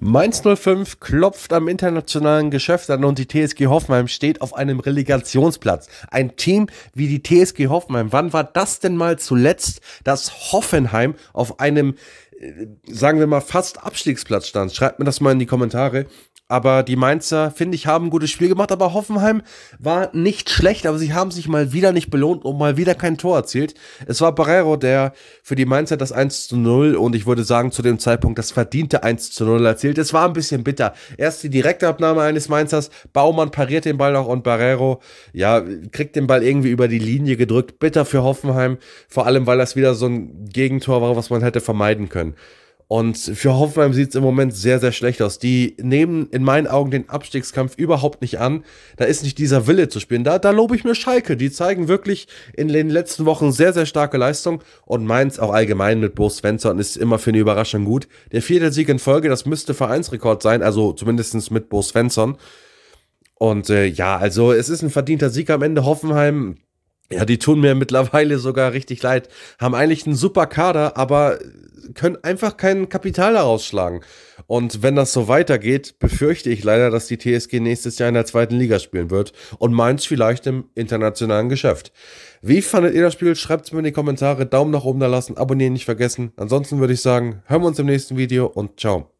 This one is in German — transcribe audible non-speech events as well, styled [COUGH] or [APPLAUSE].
Mainz 05 klopft am internationalen Geschäft an und die TSG Hoffenheim steht auf einem Relegationsplatz. Ein Team wie die TSG Hoffenheim. Wann war das denn mal zuletzt, dass Hoffenheim auf einem sagen wir mal, fast Abstiegsplatz stand. Schreibt mir das mal in die Kommentare. Aber die Mainzer, finde ich, haben ein gutes Spiel gemacht. Aber Hoffenheim war nicht schlecht, aber sie haben sich mal wieder nicht belohnt und mal wieder kein Tor erzielt. Es war Barrero, der für die Mainzer das 1 zu 0 und ich würde sagen, zu dem Zeitpunkt das verdiente 1 zu 0 erzielt. Es war ein bisschen bitter. Erst die Direktabnahme eines Mainzers, Baumann pariert den Ball noch und Barrero, ja, kriegt den Ball irgendwie über die Linie gedrückt. Bitter für Hoffenheim, vor allem, weil das wieder so ein Gegentor war, was man hätte vermeiden können können. Und für Hoffenheim sieht es im Moment sehr, sehr schlecht aus. Die nehmen in meinen Augen den Abstiegskampf überhaupt nicht an. Da ist nicht dieser Wille zu spielen. Da, da lobe ich mir Schalke. Die zeigen wirklich in den letzten Wochen sehr, sehr starke Leistung. Und Mainz auch allgemein mit Bo Svensson ist immer für eine Überraschung gut. Der vierte Sieg in Folge, das müsste Vereinsrekord sein. Also zumindest mit Bo Svensson. Und äh, ja, also es ist ein verdienter Sieg am Ende. Hoffenheim ja, die tun mir [LAUGHS] mittlerweile sogar richtig leid. Haben eigentlich einen super Kader, aber können einfach kein Kapital daraus schlagen. Und wenn das so weitergeht, befürchte ich leider, dass die TSG nächstes Jahr in der zweiten Liga spielen wird und meins vielleicht im internationalen Geschäft. Wie fandet ihr das Spiel? Schreibt es mir in die Kommentare. Daumen nach oben da lassen, abonnieren nicht vergessen. Ansonsten würde ich sagen, hören wir uns im nächsten Video und ciao.